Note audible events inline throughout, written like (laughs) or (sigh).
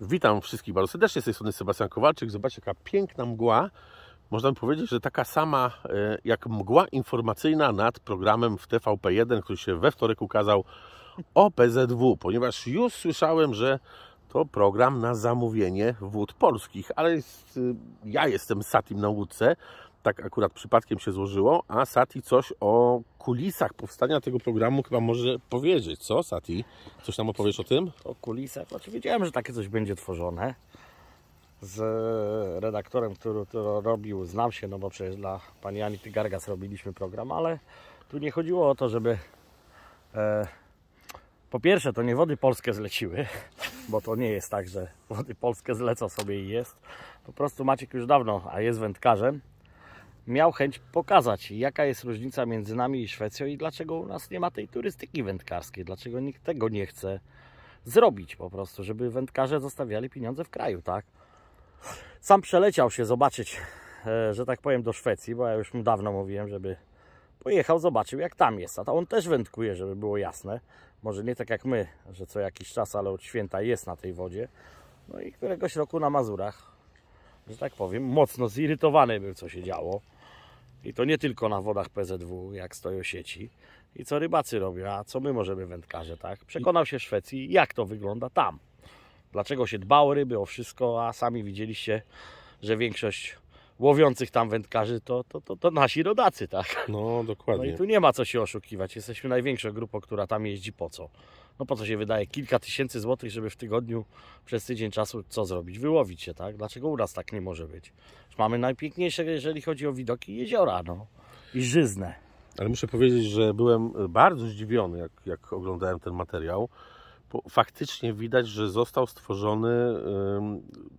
Witam wszystkich bardzo serdecznie, z tej strony Sebastian Kowalczyk. Zobaczcie, jaka piękna mgła. Można powiedzieć, że taka sama e, jak mgła informacyjna nad programem w TVP1, który się we wtorek ukazał o PZW, ponieważ już słyszałem, że to program na zamówienie wód polskich, ale jest, ja jestem satim na łódce, tak akurat przypadkiem się złożyło, a Sati coś o kulisach powstania tego programu chyba może powiedzieć. Co, Sati? Coś nam opowiesz o tym? O kulisach? Znaczy wiedziałem, że takie coś będzie tworzone. Z redaktorem, który to robił, znam się, no bo przecież dla pani Ani Gargas robiliśmy program, ale tu nie chodziło o to, żeby... E, po pierwsze, to nie Wody Polskie zleciły, (laughs) bo to nie jest tak, że Wody Polskie zlecą sobie i jest. Po prostu Maciek już dawno, a jest wędkarzem, miał chęć pokazać, jaka jest różnica między nami i Szwecją i dlaczego u nas nie ma tej turystyki wędkarskiej, dlaczego nikt tego nie chce zrobić po prostu, żeby wędkarze zostawiali pieniądze w kraju, tak? Sam przeleciał się zobaczyć, e, że tak powiem, do Szwecji, bo ja już mu dawno mówiłem, żeby pojechał, zobaczył jak tam jest. A to on też wędkuje, żeby było jasne. Może nie tak jak my, że co jakiś czas, ale od święta jest na tej wodzie. No i któregoś roku na Mazurach, że tak powiem, mocno zirytowany był, co się działo. I to nie tylko na wodach PZW, jak stoją sieci. I co rybacy robią, a co my możemy wędkarze, tak? Przekonał się Szwecji, jak to wygląda tam. Dlaczego się dbało ryby o wszystko, a sami widzieliście, że większość łowiących tam wędkarzy, to, to, to, to nasi rodacy, tak? No, dokładnie. No i tu nie ma co się oszukiwać. Jesteśmy największą grupą, która tam jeździ po co? No po co się wydaje kilka tysięcy złotych, żeby w tygodniu przez tydzień czasu co zrobić? Wyłowić się, tak? Dlaczego u nas tak nie może być? Już mamy najpiękniejsze, jeżeli chodzi o widoki, jeziora, no. I żyznę. Ale muszę powiedzieć, że byłem e, bardzo zdziwiony, jak, jak oglądałem ten materiał. Bo faktycznie widać, że został stworzony... Yy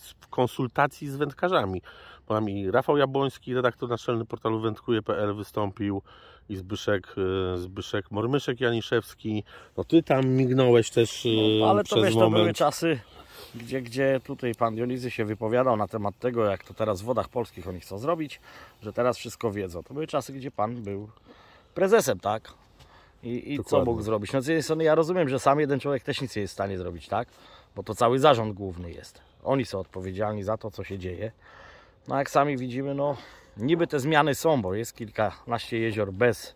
w konsultacji z wędkarzami. Bo nami Rafał Jabłoński, redaktor naczelny portalu wędkuje.pl wystąpił i Zbyszek, y, Zbyszek Mormyszek Janiszewski. No ty tam mignąłeś też y, no, Ale to wiesz, moment. to były czasy, gdzie, gdzie tutaj pan Dionizy się wypowiadał na temat tego, jak to teraz w wodach polskich oni chcą zrobić, że teraz wszystko wiedzą. To były czasy, gdzie pan był prezesem, tak? I, i co mógł zrobić? No z jednej strony ja rozumiem, że sam jeden człowiek też nic nie jest w stanie zrobić, tak? Bo to cały zarząd główny jest. Oni są odpowiedzialni za to, co się dzieje. No jak sami widzimy, no niby te zmiany są, bo jest kilkanaście jezior bez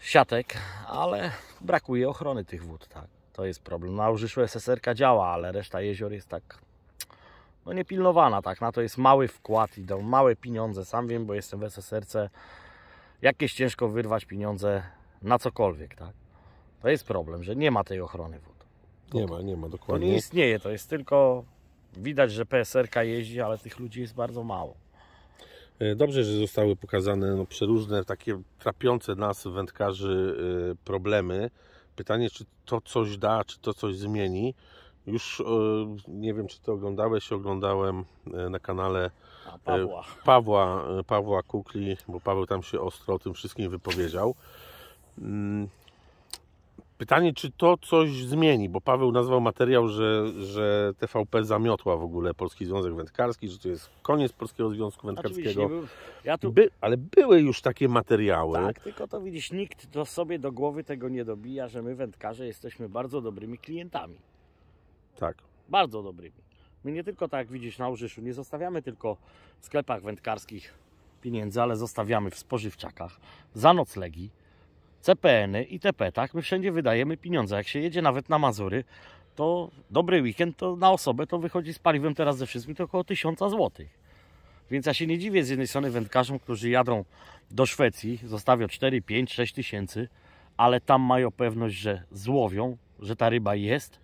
siatek, ale brakuje ochrony tych wód, tak. To jest problem. Na Urzyszłe seserka działa, ale reszta jezior jest tak no niepilnowana, tak. Na to jest mały wkład, i do małe pieniądze. Sam wiem, bo jestem w SSR-ce. Jakieś ciężko wyrwać pieniądze na cokolwiek, tak. To jest problem, że nie ma tej ochrony wód. Nie ma, nie ma, dokładnie. To nie istnieje, to jest tylko widać, że PSR-ka jeździ, ale tych ludzi jest bardzo mało. E, dobrze, że zostały pokazane no, przeróżne, takie trapiące nas wędkarzy e, problemy. Pytanie, czy to coś da, czy to coś zmieni. Już e, nie wiem, czy to oglądałeś, oglądałem na kanale Pawła. Pawła, Pawła Kukli, bo Paweł tam się ostro o tym wszystkim wypowiedział. Mm, Pytanie, czy to coś zmieni, bo Paweł nazwał materiał, że, że TVP zamiotła w ogóle Polski Związek Wędkarski, że to jest koniec Polskiego Związku Wędkarskiego. ja tu... By, ale były już takie materiały. Tak, tylko to widzisz, nikt to sobie do głowy tego nie dobija, że my wędkarze jesteśmy bardzo dobrymi klientami. Tak. Bardzo dobrymi. My nie tylko tak jak widzisz na Urzyszu, nie zostawiamy tylko w sklepach wędkarskich pieniędzy, ale zostawiamy w spożywczakach za noclegi, CPN-y itp. Tak? My wszędzie wydajemy pieniądze. Jak się jedzie nawet na Mazury, to dobry weekend to na osobę to wychodzi z paliwem teraz ze wszystkim to około 1000 zł. Więc ja się nie dziwię z jednej strony wędkarzom, którzy jadą do Szwecji, zostawią 4, 5, 6 tysięcy, ale tam mają pewność, że złowią, że ta ryba jest,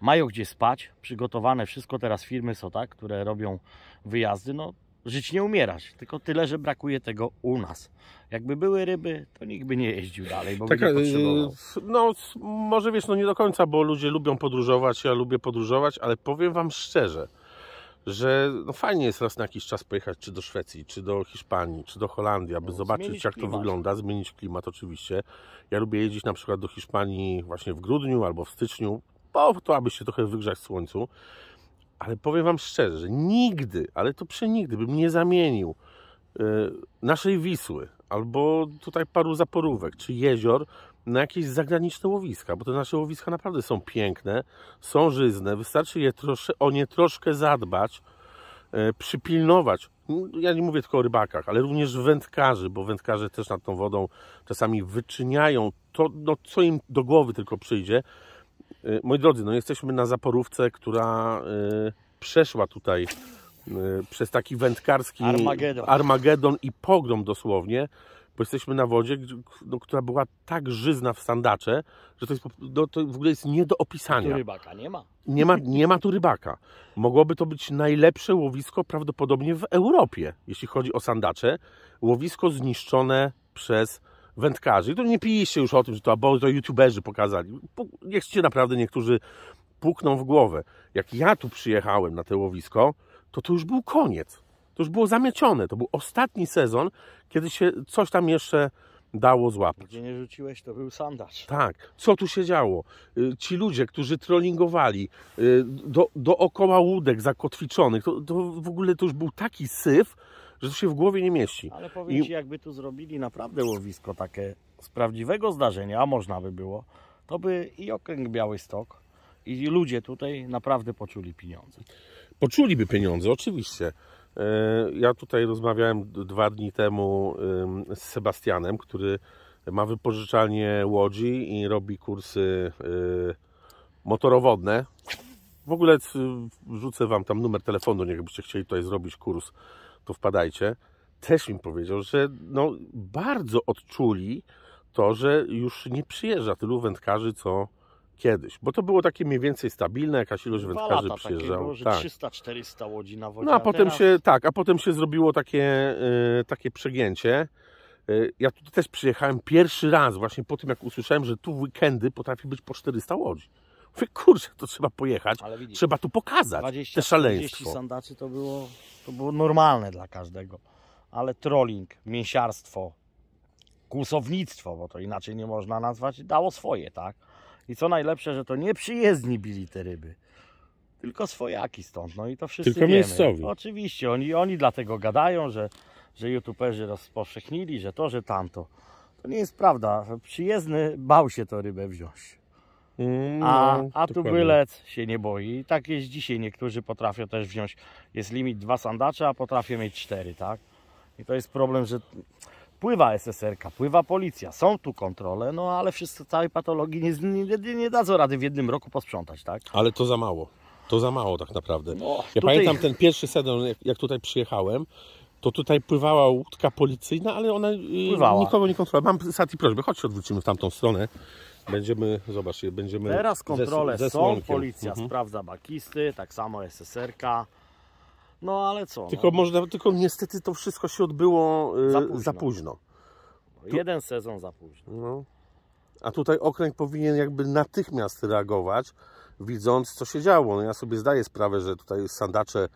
mają gdzie spać, przygotowane wszystko teraz firmy są, tak, które robią wyjazdy, no żyć nie umierać. Tylko tyle, że brakuje tego u nas. Jakby były ryby, to nikt by nie jeździł dalej, bo tak, by nie e, potrzebował. No, może wiesz, no nie do końca, bo ludzie lubią podróżować, ja lubię podróżować, ale powiem Wam szczerze, że no fajnie jest raz na jakiś czas pojechać czy do Szwecji, czy do Hiszpanii, czy do Holandii, aby no, zobaczyć jak klimat. to wygląda, zmienić klimat oczywiście. Ja lubię jeździć na przykład do Hiszpanii właśnie w grudniu albo w styczniu, po to, aby się trochę wygrzać w słońcu ale powiem Wam szczerze, że nigdy, ale to przenigdy bym nie zamienił e, naszej Wisły albo tutaj paru zaporówek czy jezior na jakieś zagraniczne łowiska, bo te nasze łowiska naprawdę są piękne, są żyzne, wystarczy je trosze, o nie troszkę zadbać, e, przypilnować. Ja nie mówię tylko o rybakach, ale również wędkarzy, bo wędkarze też nad tą wodą czasami wyczyniają to, no, co im do głowy tylko przyjdzie, Y, moi drodzy, no jesteśmy na zaporówce, która y, przeszła tutaj y, przez taki wędkarski Armagedon, Armagedon i pogrom dosłownie, bo jesteśmy na wodzie, no, która była tak żyzna w sandacze, że to, jest, no, to w ogóle jest nie do opisania. Tu rybaka nie ma. Nie ma, nie ma tu rybaka. Mogłoby to być najlepsze łowisko prawdopodobnie w Europie, jeśli chodzi o sandacze. Łowisko zniszczone przez wędkarzy. I to nie pijcie już o tym, że to to youtuberzy pokazali. Niech naprawdę niektórzy pukną w głowę. Jak ja tu przyjechałem na te łowisko, to to już był koniec. To już było zamiecione. To był ostatni sezon, kiedy się coś tam jeszcze dało złapać. Gdzie nie rzuciłeś, to był sandacz. Tak. Co tu się działo? Y, ci ludzie, którzy trollingowali y, do, dookoła łódek zakotwiczonych, to, to w ogóle to już był taki syf, że to się w głowie nie mieści. Ale powiem I... Ci, jakby tu zrobili naprawdę łowisko takie z prawdziwego zdarzenia, a można by było, to by i okręg Białystok, i ludzie tutaj naprawdę poczuli pieniądze. Poczuliby pieniądze, oczywiście. E, ja tutaj rozmawiałem dwa dni temu z Sebastianem, który ma wypożyczalnię łodzi i robi kursy e, motorowodne. W ogóle wrzucę Wam tam numer telefonu, niechbyście chcieli tutaj zrobić kurs to wpadajcie, też mi powiedział, że no, bardzo odczuli to, że już nie przyjeżdża tylu wędkarzy, co kiedyś. Bo to było takie mniej więcej stabilne, jakaś ilość Dwa wędkarzy lata przyjeżdżało. tak. 300-400 łodzi na wodzie. No a, a potem teraz... się, tak, a potem się zrobiło takie, yy, takie przegięcie. E, ja tu też przyjechałem pierwszy raz właśnie po tym, jak usłyszałem, że tu w weekendy potrafi być po 400 łodzi. Mówię, kurczę, to trzeba pojechać, widzisz, trzeba tu pokazać 20, te szaleństwo. 20 sandaczy to było, to było normalne dla każdego, ale trolling, mięsiarstwo, kłusownictwo, bo to inaczej nie można nazwać, dało swoje, tak? I co najlepsze, że to nie przyjezdni bili te ryby, tylko swojaki stąd, no i to wszyscy Tylko wiemy. miejscowi. Oczywiście, oni, oni dlatego gadają, że, że youtuberzy rozpowszechnili, że to, że tamto. To nie jest prawda, przyjezdny bał się to rybę wziąć. Mm, a, no, a tu bylec się nie boi. I tak jest dzisiaj. Niektórzy potrafią też wziąć. Jest limit dwa sandacze, a potrafię mieć cztery, tak? I to jest problem, że pływa SSR-ka, pływa policja, są tu kontrole, no ale wszyscy całej patologii nie, nie, nie dadzą rady w jednym roku posprzątać, tak? Ale to za mało. To za mało tak naprawdę. No, ja tutaj... pamiętam ten pierwszy sezon, jak, jak tutaj przyjechałem, to tutaj pływała łódka policyjna, ale ona y, pływała. nikogo nie kontrolowała. Mam Sati prośbę, chodź odwrócimy w tamtą stronę. Będziemy, zobaczcie, będziemy... Teraz kontrole ze, ze są, policja mhm. sprawdza bakisty, tak samo SSR-ka. No ale co? Tylko, no? można, tylko niestety to wszystko się odbyło y, za późno. Za późno. Tu... No, jeden sezon za późno. No. A tutaj okręg powinien jakby natychmiast reagować, widząc co się działo. No ja sobie zdaję sprawę, że tutaj sandacze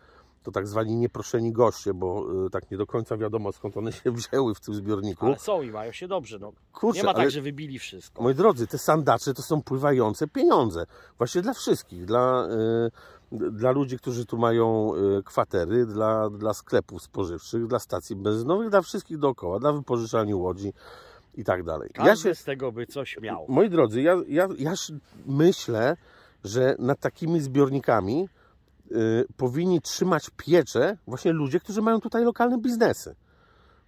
to tak zwani nieproszeni goście, bo y, tak nie do końca wiadomo skąd one się (laughs) wzięły w tym zbiorniku. Ale są i mają się dobrze. No. Kurczę, nie ma tak, że wybili wszystko. Moi drodzy, te sandacze to są pływające pieniądze. Właśnie dla wszystkich. Dla, y, dla ludzi, którzy tu mają y, kwatery, dla, dla sklepów spożywczych, dla stacji benzynowych, dla wszystkich dookoła, dla wypożyczalni łodzi i tak dalej. Każdy ja się, z tego by coś miał. Moi drodzy, ja, ja, ja myślę, że nad takimi zbiornikami Y, powinni trzymać piecze właśnie ludzie, którzy mają tutaj lokalne biznesy.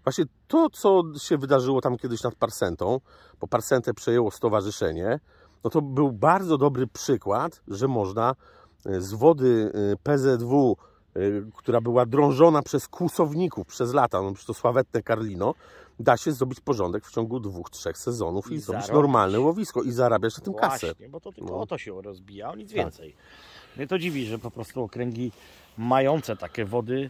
Właśnie to, co się wydarzyło tam kiedyś nad Parsentą, bo Parsentę przejęło stowarzyszenie, no to był bardzo dobry przykład, że można y, z wody y, PZW, która była drążona przez kłusowników przez lata, no to sławetne Karlino, da się zrobić porządek w ciągu dwóch, trzech sezonów i, i zrobić zarobić. normalne łowisko i zarabiać na tym Właśnie, kasę. bo to tylko no. o to się rozbija, o nic tak. więcej. Mnie to dziwi, że po prostu okręgi mające takie wody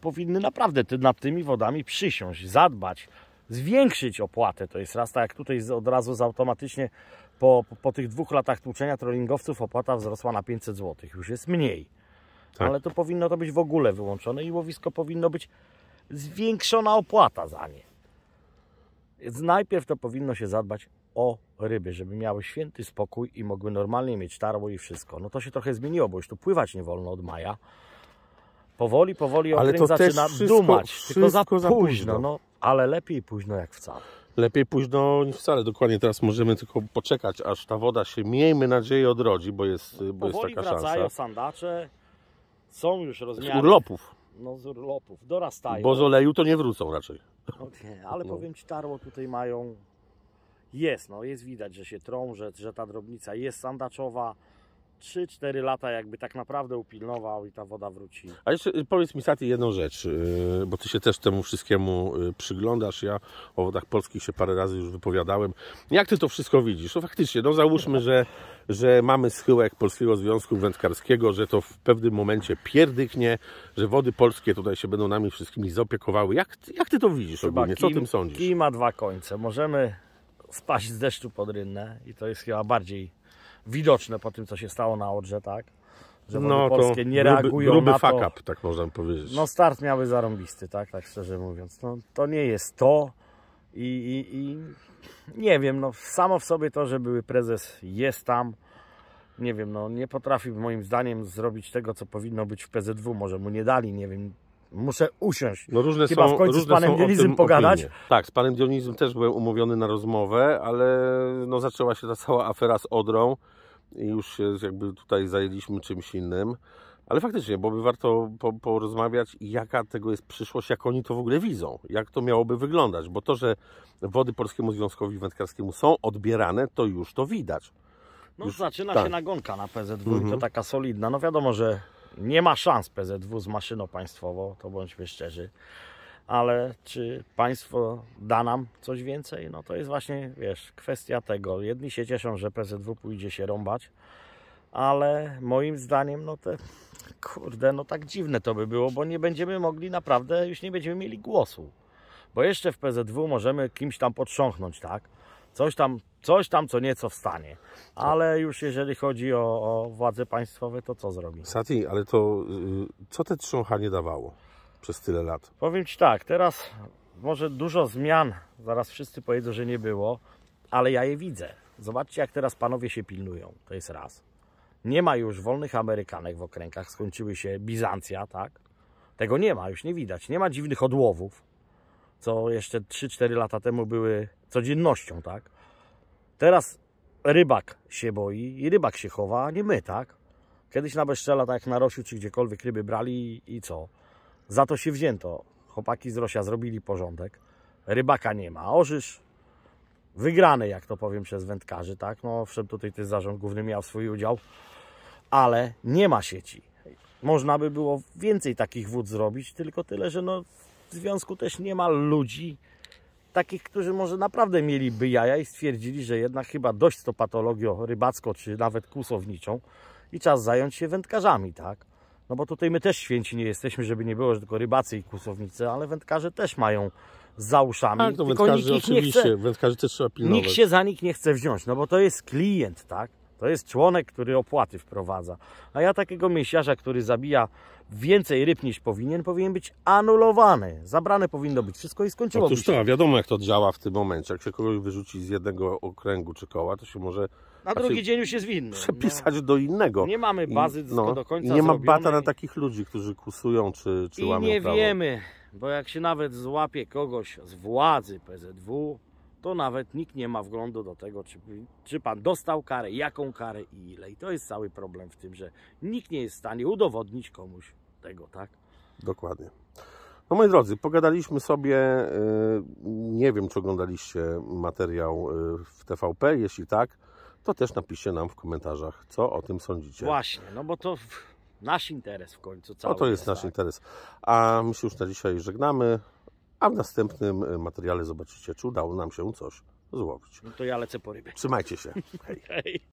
powinny naprawdę nad tymi wodami przysiąść, zadbać, zwiększyć opłatę. To jest raz tak jak tutaj od razu z automatycznie po, po, po tych dwóch latach tłuczenia trollingowców opłata wzrosła na 500 zł. Już jest mniej. Tak. Ale to powinno to być w ogóle wyłączone i łowisko powinno być zwiększona opłata za nie. Więc najpierw to powinno się zadbać o ryby, żeby miały święty spokój i mogły normalnie mieć tarło i wszystko. No to się trochę zmieniło, bo już tu pływać nie wolno od maja. Powoli, powoli ale to zaczyna wszystko, dumać, wszystko tylko za późno. Za późno. No, ale lepiej późno jak wcale. Lepiej późno niż wcale, dokładnie teraz możemy tylko poczekać, aż ta woda się, miejmy nadzieję, odrodzi, bo jest, no, bo jest taka szansa. Powoli wracają sandacze, są już rozmiary. Z urlopów. No z urlopów, dorastają. Bo z oleju to nie wrócą raczej. No nie, ale no. powiem Ci, tarło tutaj mają jest, no jest widać, że się trą, że, że ta drobnica jest sandaczowa. 3-4 lata jakby tak naprawdę upilnował i ta woda wróci. A jeszcze y, powiedz mi Sati jedną rzecz, y, bo Ty się też temu wszystkiemu y, przyglądasz. Ja o wodach polskich się parę razy już wypowiadałem. Jak Ty to wszystko widzisz? No faktycznie, no załóżmy, że, że mamy schyłek Polskiego Związku Wędkarskiego, że to w pewnym momencie pierdyknie, że wody polskie tutaj się będą nami wszystkimi zaopiekowały. Jak, jak Ty to widzisz Chyba ogólnie? Co o tym sądzisz? Kij ma dwa końce. Możemy spaść z deszczu pod rynnę i to jest chyba bardziej widoczne po tym, co się stało na Odrze, tak? Że no, polskie nie gruby, reagują gruby na to. fuck up, tak można powiedzieć. No start miałby zarąbisty, tak, tak szczerze mówiąc. No, to nie jest to i, i, i nie wiem, no samo w sobie to, że były prezes jest tam, nie wiem, no nie potrafi moim zdaniem zrobić tego, co powinno być w PZW, może mu nie dali, nie wiem, muszę usiąść. No różne Chyba są, w końcu z panem Dionizem pogadać. Opinie. Tak, z panem Dionizem też byłem umówiony na rozmowę, ale no zaczęła się ta cała afera z Odrą i już się jakby tutaj zajęliśmy czymś innym. Ale faktycznie, bo by warto po, porozmawiać, jaka tego jest przyszłość, jak oni to w ogóle widzą, jak to miałoby wyglądać, bo to, że wody Polskiemu Związkowi Wędkarskiemu są odbierane, to już to widać. No już, zaczyna tak. się nagonka na PZW mhm. to taka solidna. No wiadomo, że nie ma szans PZW z maszyną państwową, to bądźmy szczerzy. Ale czy państwo da nam coś więcej? No to jest właśnie, wiesz, kwestia tego. Jedni się cieszą, że PZW pójdzie się rąbać, ale moim zdaniem, no te, kurde, no tak dziwne to by było, bo nie będziemy mogli naprawdę, już nie będziemy mieli głosu. Bo jeszcze w PZW możemy kimś tam potrząchnąć, tak? coś tam, coś tam co nieco wstanie. Ale już jeżeli chodzi o, o władze państwowe, to co zrobi? Sati, ale to y, co te trząchanie dawało przez tyle lat? Powiem Ci tak, teraz może dużo zmian, zaraz wszyscy powiedzą, że nie było, ale ja je widzę. Zobaczcie, jak teraz panowie się pilnują. To jest raz. Nie ma już wolnych Amerykanek w okręgach, skończyły się Bizancja, tak? Tego nie ma, już nie widać. Nie ma dziwnych odłowów, co jeszcze 3-4 lata temu były codziennością, tak? Teraz rybak się boi i rybak się chowa, a nie my, tak? Kiedyś na Bezczela, tak jak na Rosiu czy gdziekolwiek ryby brali i co? Za to się wzięto. Chłopaki z Rosia zrobili porządek. Rybaka nie ma. Orzysz wygrany, jak to powiem, przez wędkarzy, tak? No owszem, tutaj też zarząd główny miał swój udział, ale nie ma sieci. Można by było więcej takich wód zrobić, tylko tyle, że no w związku też nie ma ludzi, takich, którzy może naprawdę mieliby jaja i stwierdzili, że jednak chyba dość to patologią rybacką, czy nawet kłusowniczą i czas zająć się wędkarzami, tak? No bo tutaj my też święci nie jesteśmy, żeby nie było, że tylko rybacy i kłusownicy, ale wędkarze też mają za uszami. Tak, no wędkarzy oczywiście, chce, wędkarzy też trzeba pilnować. Nikt się za nich nie chce wziąć, no bo to jest klient, tak? To jest członek, który opłaty wprowadza. A ja takiego mięsiarza, który zabija więcej ryb niż powinien, powinien być anulowany. Zabrane powinno być wszystko i skończyło Otóż to, wiadomo jak to działa w tym momencie. Jak się kogoś wyrzuci z jednego okręgu czy koła, to się może... Na znaczy drugi dzień już jest winny. Przepisać no. do innego. Nie mamy bazy no, I, no, do końca nie ma bata na takich ludzi, którzy kusują czy, czy I łamią nie prawo. wiemy, bo jak się nawet złapie kogoś z władzy PZW, to nawet nikt nie ma wglądu do tego, czy, czy pan dostał karę, jaką karę i ile. I to jest cały problem w tym, że nikt nie jest w stanie udowodnić komuś tego, tak? Dokładnie. No moi drodzy, pogadaliśmy sobie, y, nie wiem czy oglądaliście materiał y, w TVP, jeśli tak, to też napiszcie nam w komentarzach, co o tym sądzicie. Właśnie, no bo to nasz interes w końcu. Cały no to jest, jest nasz tak. interes. A my się już na dzisiaj żegnamy a w następnym e, materiale zobaczycie, czy udało nam się coś złowić. No to ja lecę po rybie. Trzymajcie się. (laughs) Hej. Hej.